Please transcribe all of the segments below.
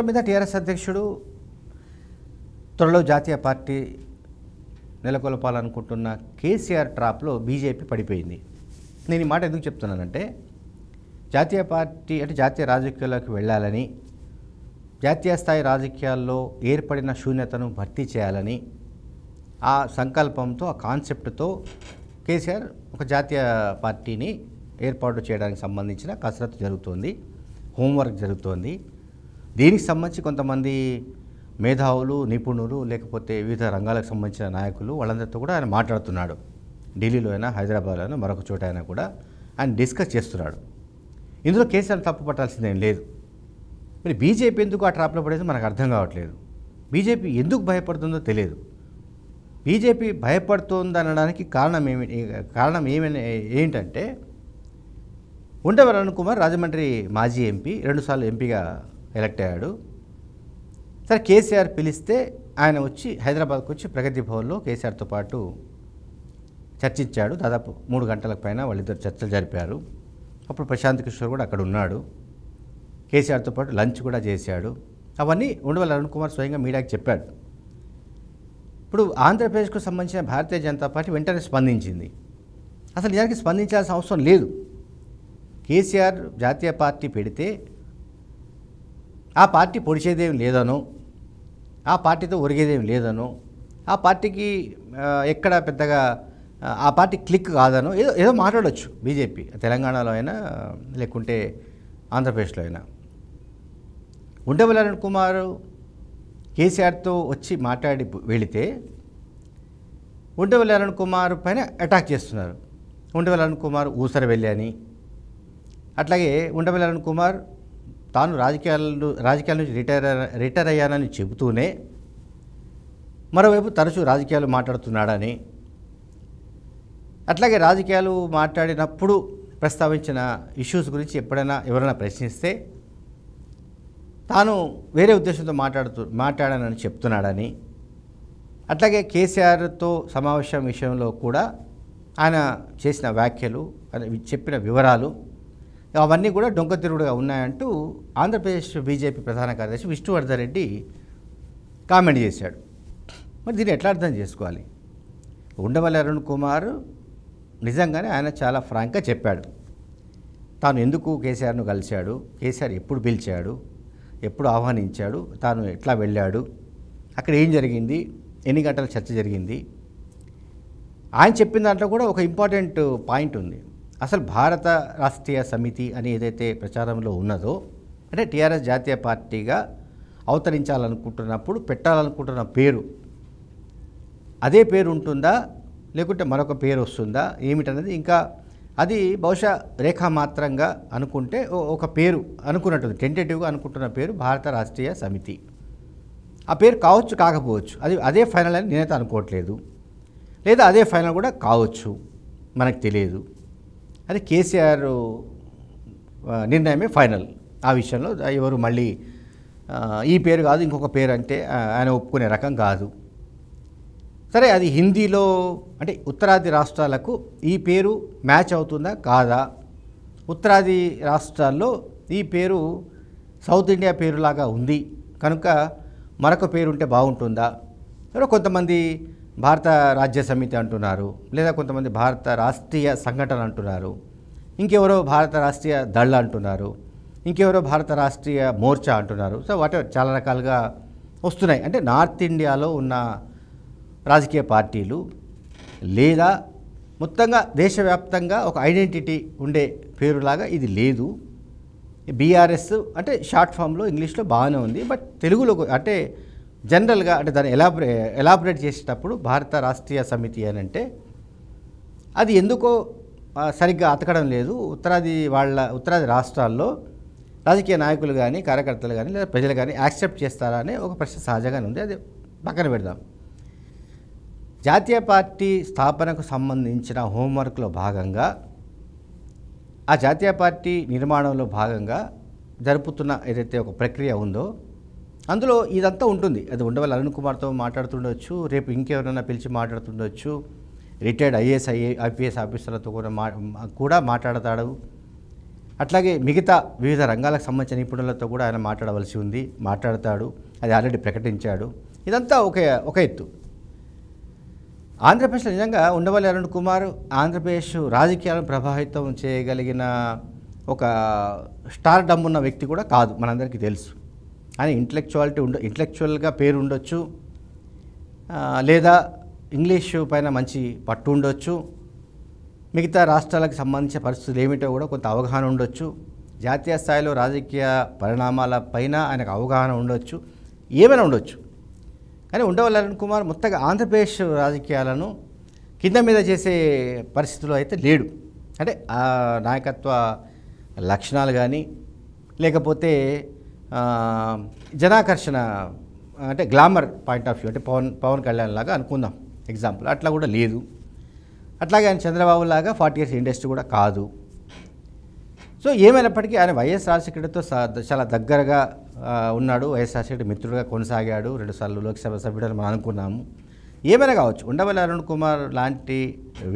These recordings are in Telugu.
మొత్తం మీద టీఆర్ఎస్ అధ్యక్షుడు త్వరలో జాతీయ పార్టీ నెలకొల్పాలనుకుంటున్న కేసీఆర్ ట్రాప్లో బీజేపీ పడిపోయింది నేను ఈ మాట ఎందుకు చెప్తున్నానంటే జాతీయ పార్టీ అంటే జాతీయ రాజకీయాల్లోకి వెళ్ళాలని జాతీయ స్థాయి రాజకీయాల్లో ఏర్పడిన శూన్యతను భర్తీ చేయాలని ఆ సంకల్పంతో ఆ కాన్సెప్ట్తో కేసీఆర్ ఒక జాతీయ పార్టీని ఏర్పాటు చేయడానికి సంబంధించిన కసరత్తు జరుగుతోంది హోంవర్క్ జరుగుతోంది దీనికి సంబంధించి కొంతమంది మేధావులు నిపుణులు లేకపోతే వివిధ రంగాలకు సంబంధించిన నాయకులు వాళ్ళందరితో కూడా ఆయన మాట్లాడుతున్నాడు ఢిల్లీలో అయినా హైదరాబాద్లో అయినా మరొక చోట అయినా కూడా ఆయన డిస్కస్ చేస్తున్నాడు ఇందులో కేసీఆర్ తప్పు పట్టాల్సిందేం లేదు మరి బీజేపీ ఎందుకు ఆ ట్రాప్లో పడేది మనకు అర్థం కావట్లేదు బీజేపీ ఎందుకు భయపడుతుందో తెలియదు బీజేపీ భయపడుతుంది అనడానికి కారణం ఏమి కారణం ఏమైనా ఏంటంటే ఉండవరణ్ కుమార్ రాజమండ్రి మాజీ ఎంపీ రెండుసార్లు ఎంపీగా ఎలక్ట్ అయ్యాడు సరే కేసీఆర్ పిలిస్తే ఆయన వచ్చి హైదరాబాద్కు వచ్చి ప్రగతి భవన్లో కేసీఆర్తో పాటు చర్చించాడు దాదాపు మూడు గంటల పైన వాళ్ళిద్దరు చర్చలు జరిపారు అప్పుడు ప్రశాంత్ కిషోర్ కూడా అక్కడ ఉన్నాడు కేసీఆర్తో పాటు లంచ్ కూడా చేశాడు అవన్నీ ఉండవల్లి అరుణ్ కుమార్ స్వయంగా మీడియాకి చెప్పాడు ఇప్పుడు ఆంధ్రప్రదేశ్కు సంబంధించిన భారతీయ జనతా పార్టీ వెంటనే స్పందించింది అసలు నిజానికి స్పందించాల్సిన అవసరం లేదు కేసీఆర్ జాతీయ పార్టీ పెడితే ఆ పార్టీ పొడిచేదేం లేదను ఆ పార్టీతో ఒరిగేదేం లేదను ఆ పార్టీకి ఎక్కడ పెద్దగా ఆ పార్టీ క్లిక్ కాదను ఏదో ఏదో మాట్లాడవచ్చు బీజేపీ తెలంగాణలో అయినా లేకుంటే ఆంధ్రప్రదేశ్లో అయినా ఉండవలరణ్ కుమార్ కేసీఆర్తో వచ్చి మాట్లాడి వెళితే ఉండవల్లి అరుణ్ కుమార్ పైన అటాక్ చేస్తున్నారు ఉండవల్లి అరుణ్ కుమార్ ఊసర వెళ్ళి అని అట్లాగే ఉండవల్లి అరుణ్ కుమార్ తాను రాజకీయాలు రాజకీయాల నుంచి రిటైర్ రిటైర్ అయ్యానని చెబుతూనే మరోవైపు తరచూ రాజకీయాలు మాట్లాడుతున్నాడని అట్లాగే రాజకీయాలు మాట్లాడినప్పుడు ప్రస్తావించిన ఇష్యూస్ గురించి ఎప్పుడైనా ఎవరైనా ప్రశ్నిస్తే తాను వేరే ఉద్దేశంతో మాట్లాడుతూ మాట్లాడానని చెప్తున్నాడని అట్లాగే కేసీఆర్తో సమావేశం విషయంలో కూడా ఆయన చేసిన వ్యాఖ్యలు చెప్పిన వివరాలు అవన్నీ కూడా డొంక తిరుగుడుగా ఉన్నాయంటూ ఆంధ్రప్రదేశ్ బీజేపీ ప్రధాన కార్యదర్శి విష్ణువర్ధన్ రెడ్డి కామెంట్ చేశాడు మరి దీన్ని ఎట్లా అర్థం చేసుకోవాలి ఉండవల్లి అరుణ్ కుమార్ నిజంగానే ఆయన చాలా ఫ్రాంక్గా చెప్పాడు తాను ఎందుకు కేసీఆర్ను కలిశాడు కేసీఆర్ ఎప్పుడు పిలిచాడు ఎప్పుడు ఆహ్వానించాడు తాను ఎట్లా వెళ్ళాడు అక్కడ ఏం జరిగింది ఎన్ని గంటల చర్చ జరిగింది ఆయన చెప్పిన దాంట్లో కూడా ఒక ఇంపార్టెంట్ పాయింట్ ఉంది అసలు భారత రాష్ట్రీయ సమితి అని ఏదైతే ప్రచారంలో ఉన్నదో అంటే టీఆర్ఎస్ జాతీయ పార్టీగా అవతరించాలనుకుంటున్నప్పుడు పెట్టాలనుకుంటున్న పేరు అదే పేరు ఉంటుందా లేకుంటే మరొక పేరు వస్తుందా ఏమిటనేది ఇంకా అది బహుశా రేఖామాత్రంగా అనుకుంటే ఒక పేరు అనుకున్నట్టుంది టెంటేటివ్గా అనుకుంటున్న పేరు భారత రాష్ట్రీయ సమితి ఆ పేరు కావచ్చు కాకపోవచ్చు అది అదే ఫైనల్ అని నేనైతే అనుకోవట్లేదు లేదా అదే ఫైనల్ కూడా కావచ్చు మనకు తెలియదు అది కేసీఆర్ నిర్ణయమే ఫైనల్ ఆ విషయంలో ఎవరు మళ్ళీ ఈ పేరు కాదు ఇంకొక పేరు అంటే ఆయన ఒప్పుకునే రకం కాదు సరే అది హిందీలో అంటే ఉత్తరాది రాష్ట్రాలకు ఈ పేరు మ్యాచ్ అవుతుందా కాదా ఉత్తరాది రాష్ట్రాల్లో ఈ పేరు సౌత్ ఇండియా పేరులాగా ఉంది కనుక మరొక పేరుంటే బాగుంటుందా కొంతమంది భారత రాజ్య సమితి అంటున్నారు లేదా కొంతమంది భారత రాష్ట్రీయ సంఘటన అంటున్నారు ఇంకెవరో భారత రాష్ట్రీయ దళ అంటున్నారు ఇంకెవరో భారత రాష్ట్రీయ మోర్చా అంటున్నారు సో వాటి చాలా రకాలుగా వస్తున్నాయి అంటే నార్త్ ఇండియాలో ఉన్న రాజకీయ పార్టీలు లేదా మొత్తంగా దేశవ్యాప్తంగా ఒక ఐడెంటిటీ ఉండే పేరులాగా ఇది లేదు బీఆర్ఎస్ అంటే షార్ట్ ఫామ్లో ఇంగ్లీష్లో బాగానే ఉంది బట్ తెలుగులో అంటే జనరల్గా అంటే దాన్ని ఎలాబరే ఎలాబరేట్ చేసేటప్పుడు భారత రాష్ట్రీయ సమితి అని అంటే అది ఎందుకో సరిగ్గా అతకడం లేదు ఉత్తరాది వాళ్ళ ఉత్తరాది రాష్ట్రాల్లో రాజకీయ నాయకులు కానీ కార్యకర్తలు కానీ లేదా ప్రజలు కానీ యాక్సెప్ట్ చేస్తారా అనే ఒక ప్రశ్న సహజంగానే ఉంది అది పక్కన పెడదాం జాతీయ పార్టీ స్థాపనకు సంబంధించిన హోంవర్క్లో భాగంగా ఆ జాతీయ పార్టీ నిర్మాణంలో భాగంగా జరుపుతున్న ఏదైతే ఒక ప్రక్రియ ఉందో అందులో ఇదంతా ఉంటుంది అది ఉండవల్ల అరుణ్ కుమార్తో మాట్లాడుతుండొచ్చు రేపు ఇంకెవరైనా పిలిచి మాట్లాడుతుండొచ్చు రిటైర్డ్ ఐఏఎస్ ఐఏ ఐపీఎస్ ఆఫీసర్లతో కూడా మా కూడా మాట్లాడతాడు అట్లాగే మిగతా వివిధ రంగాలకు సంబంధించిన నిపుణులతో కూడా ఆయన మాట్లాడవలసి ఉంది మాట్లాడతాడు అది ఆల్రెడీ ప్రకటించాడు ఇదంతా ఒక ఒక ఎత్తు ఆంధ్రప్రదేశ్లో నిజంగా ఉండవల్లి అరుణ్ కుమార్ ఆంధ్రప్రదేశ్ రాజకీయాలను ప్రభావితం చేయగలిగిన ఒక స్టార్ డమ్ ఉన్న వ్యక్తి కూడా కాదు మనందరికీ తెలుసు ఆయన ఇంటలెక్చువాలిటీ ఉండ ఇంటలెక్చువల్గా పేరు ఉండొచ్చు లేదా ఇంగ్లీషు పైన మంచి పట్టు ఉండొచ్చు మిగతా రాష్ట్రాలకు సంబంధించిన పరిస్థితులు ఏమిటో కూడా కొంత అవగాహన ఉండొచ్చు జాతీయ స్థాయిలో రాజకీయ పరిణామాల పైన ఆయనకు అవగాహన ఉండొచ్చు ఏమైనా ఉండొచ్చు కానీ ఉండవల్లరణ్ కుమార్ మొత్తగా ఆంధ్రప్రదేశ్ రాజకీయాలను కింద మీద చేసే పరిస్థితులు అయితే లేడు అంటే నాయకత్వ లక్షణాలు కానీ లేకపోతే జనాకర్షణ అంటే గ్లామర్ పాయింట్ ఆఫ్ వ్యూ అంటే పవన్ పవన్ కళ్యాణ్ లాగా అనుకుందాం ఎగ్జాంపుల్ అట్లా కూడా లేదు అట్లాగే ఆయన చంద్రబాబు లాగా ఫార్టీ ఇయర్స్ ఇండస్ట్రీ కూడా కాదు సో ఏమైనప్పటికీ ఆయన వైఎస్ రాజశేఖరతో చాలా దగ్గరగా ఉన్నాడు వైఎస్ రాజశేఖర మిత్రుడుగా కొనసాగాడు రెండుసార్లు లోక్సభ సభ్యుడని మనం అనుకున్నాము ఏమైనా కావచ్చు ఉండవల్లి అరుణ్ కుమార్ లాంటి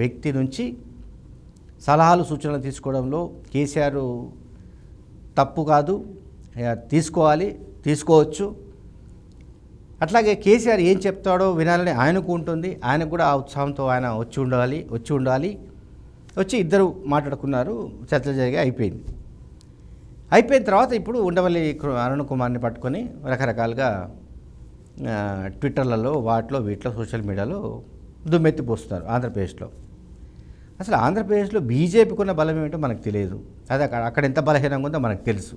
వ్యక్తి నుంచి సలహాలు సూచనలు తీసుకోవడంలో కేసీఆర్ తప్పు కాదు తీసుకోవాలి తీసుకోవచ్చు అట్లాగే కేసీఆర్ ఏం చెప్తాడో వినాలని ఆయనకు ఉంటుంది ఆయనకు కూడా ఆ ఉత్సాహంతో ఆయన వచ్చి ఉండాలి వచ్చి ఉండాలి వచ్చి ఇద్దరు మాట్లాడుకున్నారు చర్చ జరిగి అయిపోయింది అయిపోయిన తర్వాత ఇప్పుడు ఉండవల్లి అరుణ్ కుమార్ని పట్టుకొని రకరకాలుగా ట్విట్టర్లలో వాటిలో వీటిలో సోషల్ మీడియాలో దుమ్మెత్తిపోస్తున్నారు ఆంధ్రప్రదేశ్లో అసలు ఆంధ్రప్రదేశ్లో బీజేపీకున్న బలం ఏమిటో మనకు తెలియదు అది అక్కడ అక్కడ ఎంత బలహీనంగా ఉందో మనకు తెలుసు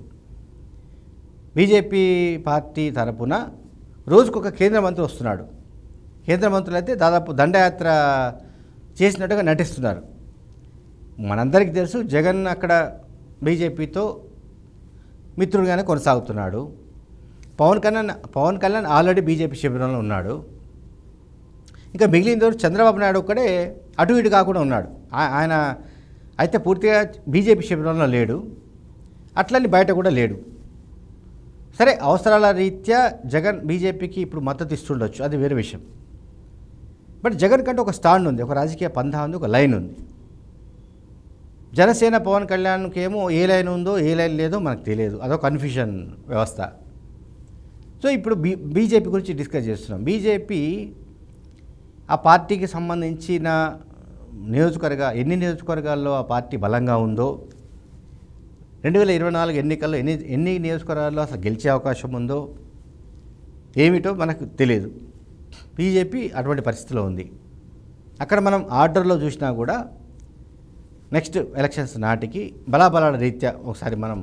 బీజేపీ పార్టీ తరపున రోజుకొక కేంద్ర మంత్రి వస్తున్నాడు కేంద్ర మంత్రులు అయితే దాదాపు దండయాత్ర చేసినట్టుగా నటిస్తున్నారు మనందరికీ తెలుసు జగన్ అక్కడ బీజేపీతో మిత్రుడుగానే కొనసాగుతున్నాడు పవన్ కళ్యాణ్ పవన్ కళ్యాణ్ ఆల్రెడీ బీజేపీ శిబిరంలో ఉన్నాడు ఇంకా మిగిలిన రోజు చంద్రబాబు నాయుడు ఒక్కడే అటు ఇటు కాకుండా ఉన్నాడు ఆయన అయితే పూర్తిగా బీజేపీ శిబిరంలో లేడు అట్లని బయట కూడా లేడు సరే అవసరాల రీత్యా జగన్ బీజేపీకి ఇప్పుడు మద్దతు ఇస్తుండొచ్చు అది వేరే విషయం బట్ జగన్ కంటే ఒక స్టాండ్ ఉంది ఒక రాజకీయ పంథా ఉంది ఒక లైన్ ఉంది జనసేన పవన్ కళ్యాణ్కి ఏమో ఏ లైన్ ఉందో ఏ లైన్ లేదో మనకు తెలియదు అదో కన్ఫ్యూషన్ వ్యవస్థ సో ఇప్పుడు బీ బీజేపీ గురించి డిస్కస్ చేస్తున్నాం బీజేపీ ఆ పార్టీకి సంబంధించిన నియోజకవర్గ ఎన్ని నియోజకవర్గాల్లో ఆ పార్టీ బలంగా ఉందో రెండు వేల ఇరవై నాలుగు ఎన్నికల్లో ఎన్ని ఎన్ని నియోజకవర్గాల్లో అసలు గెలిచే అవకాశం ఉందో ఏమిటో మనకు తెలియదు బీజేపీ అటువంటి పరిస్థితిలో ఉంది అక్కడ మనం ఆర్డర్లో చూసినా కూడా నెక్స్ట్ ఎలక్షన్స్ నాటికి బలాబలాల రీత్యా ఒకసారి మనం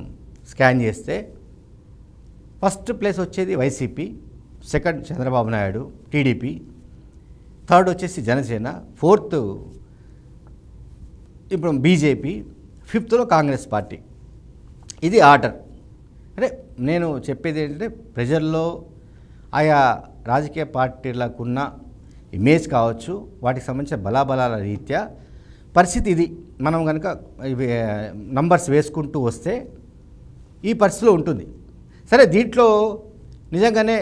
స్కాన్ చేస్తే ఫస్ట్ ప్లేస్ వచ్చేది YCP second Chandrababu Naidu TDP third వచ్చేసి జనసేన ఫోర్త్ ఇప్పుడు బీజేపీ ఫిఫ్త్లో కాంగ్రెస్ పార్టీ ఇది ఆర్డర్ అంటే నేను చెప్పేది ఏంటంటే ప్రజల్లో ఆయా రాజకీయ పార్టీలకున్న ఇమేజ్ కావచ్చు వాటికి సంబంధించిన బలాబలాల రీత్యా పరిస్థితి ఇది మనం కనుక ఇవి నంబర్స్ వేసుకుంటూ వస్తే ఈ పరిస్థితిలో ఉంటుంది సరే దీంట్లో నిజంగానే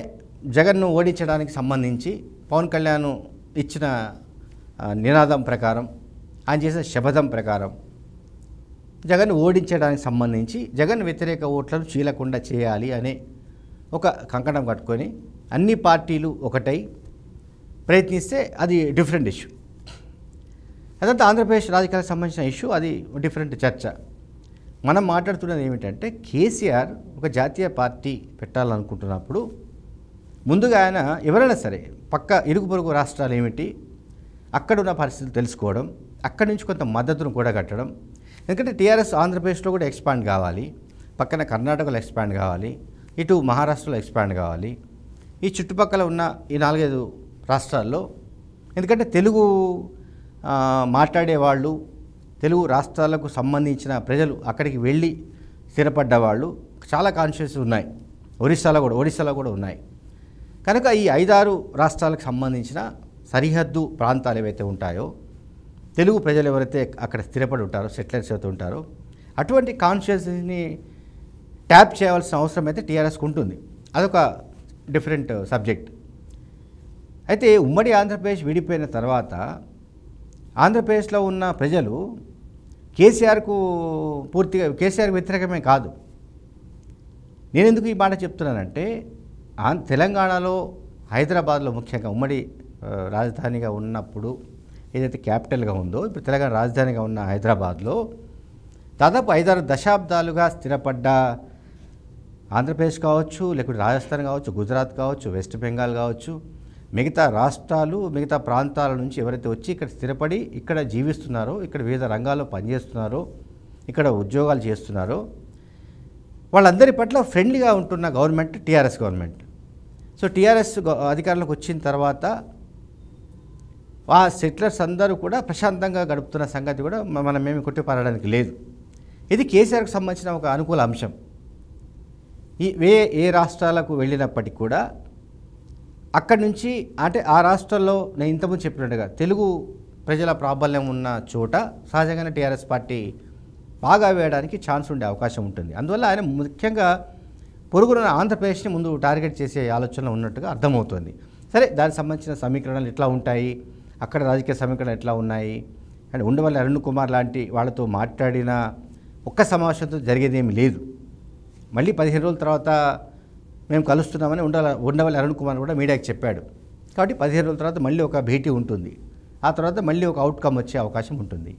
జగన్ను ఓడించడానికి సంబంధించి పవన్ కళ్యాణ్ ఇచ్చిన నినాదం ప్రకారం ఆయన చేసిన శపథం ప్రకారం జగన్ ఓడించడానికి సంబంధించి జగన్ వ్యతిరేక ఓట్లను చీలకుండా చేయాలి అనే ఒక కంకణం కట్టుకొని అన్ని పార్టీలు ఒకటై ప్రయత్నిస్తే అది డిఫరెంట్ ఇష్యూ అదంతా ఆంధ్రప్రదేశ్ రాజకీయాలకు సంబంధించిన ఇష్యూ అది డిఫరెంట్ చర్చ మనం మాట్లాడుతున్నది ఏమిటంటే కేసీఆర్ ఒక జాతీయ పార్టీ పెట్టాలనుకుంటున్నప్పుడు ముందుగా ఆయన ఎవరైనా సరే పక్క ఇరుగు పొరుగు రాష్ట్రాలు ఏమిటి అక్కడున్న పరిస్థితులు తెలుసుకోవడం అక్కడి నుంచి కొంత మద్దతును కూడా కట్టడం ఎందుకంటే టీఆర్ఎస్ ఆంధ్రప్రదేశ్లో కూడా ఎక్స్పాండ్ కావాలి పక్కన కర్ణాటకలో ఎక్స్పాండ్ కావాలి ఇటు మహారాష్ట్రలో ఎక్స్పాండ్ కావాలి ఈ చుట్టుపక్కల ఉన్న ఈ నాలుగైదు రాష్ట్రాల్లో ఎందుకంటే తెలుగు మాట్లాడేవాళ్ళు తెలుగు రాష్ట్రాలకు సంబంధించిన ప్రజలు అక్కడికి వెళ్ళి స్థిరపడ్డ వాళ్ళు చాలా కాన్షియస్ ఉన్నాయి ఒరిస్సాలో కూడా ఒడిస్సాలో కూడా ఉన్నాయి కనుక ఈ ఐదారు రాష్ట్రాలకు సంబంధించిన సరిహద్దు ప్రాంతాలు ఏవైతే ఉంటాయో తెలుగు ప్రజలు ఎవరైతే అక్కడ స్థిరపడి ఉంటారో సెటిలర్స్ అవుతూ ఉంటారో అటువంటి కాన్షియస్ని ట్యాప్ చేయవలసిన అవసరం అయితే టీఆర్ఎస్కి ఉంటుంది అదొక డిఫరెంట్ సబ్జెక్ట్ అయితే ఉమ్మడి ఆంధ్రప్రదేశ్ విడిపోయిన తర్వాత ఆంధ్రప్రదేశ్లో ఉన్న ప్రజలు కేసీఆర్కు పూర్తిగా కేసీఆర్ వ్యతిరేకమే కాదు నేను ఎందుకు ఈ మాట చెప్తున్నానంటే తెలంగాణలో హైదరాబాద్లో ముఖ్యంగా ఉమ్మడి రాజధానిగా ఉన్నప్పుడు ఏదైతే క్యాపిటల్గా ఉందో ఇప్పుడు తెలంగాణ రాజధానిగా ఉన్న హైదరాబాద్లో దాదాపు ఐదారు దశాబ్దాలుగా స్థిరపడ్డ ఆంధ్రప్రదేశ్ కావచ్చు లేకుంటే రాజస్థాన్ కావచ్చు గుజరాత్ కావచ్చు వెస్ట్ బెంగాల్ కావచ్చు మిగతా రాష్ట్రాలు మిగతా ప్రాంతాల నుంచి ఎవరైతే వచ్చి ఇక్కడ స్థిరపడి ఇక్కడ జీవిస్తున్నారో ఇక్కడ వివిధ రంగాల్లో పనిచేస్తున్నారో ఇక్కడ ఉద్యోగాలు చేస్తున్నారో వాళ్ళందరి పట్ల ఫ్రెండ్లీగా ఉంటున్న government TRS government so TRS అధికారంలోకి వచ్చిన తర్వాత ఆ సెటిలర్స్ అందరూ కూడా ప్రశాంతంగా గడుపుతున్న సంగతి కూడా మనం మనమేమి కొట్టిపారడానికి లేదు ఇది కేసీఆర్కు సంబంధించిన ఒక అనుకూల అంశం ఈ వే ఏ రాష్ట్రాలకు వెళ్ళినప్పటికీ కూడా అక్కడి నుంచి అంటే ఆ రాష్ట్రాల్లో నేను ఇంతకుముందు చెప్పినట్టుగా తెలుగు ప్రజల ప్రాబల్యం ఉన్న చోట సహజంగానే టీఆర్ఎస్ పార్టీ బాగా వేయడానికి ఛాన్స్ ఉండే అవకాశం ఉంటుంది అందువల్ల ఆయన ముఖ్యంగా పొరుగున ఆంధ్రప్రదేశ్ని ముందు టార్గెట్ చేసే ఆలోచనలో ఉన్నట్టుగా అర్థమవుతుంది సరే దానికి సంబంధించిన సమీకరణలు ఎట్లా ఉంటాయి అక్కడ రాజకీయ సమీకరణ ఎట్లా ఉన్నాయి అండ్ ఉండవల్లి అరుణ్ కుమార్ లాంటి వాళ్ళతో మాట్లాడిన ఒక్క సమావేశంతో జరిగేదేమి లేదు మళ్ళీ పదిహేను రోజుల తర్వాత మేము కలుస్తున్నామని ఉండాల ఉండవల్లి అరుణ్ కుమార్ కూడా మీడియాకి చెప్పాడు కాబట్టి పదిహేను రోజుల తర్వాత మళ్ళీ ఒక భేటీ ఉంటుంది ఆ తర్వాత మళ్ళీ ఒక అవుట్కమ్ వచ్చే అవకాశం ఉంటుంది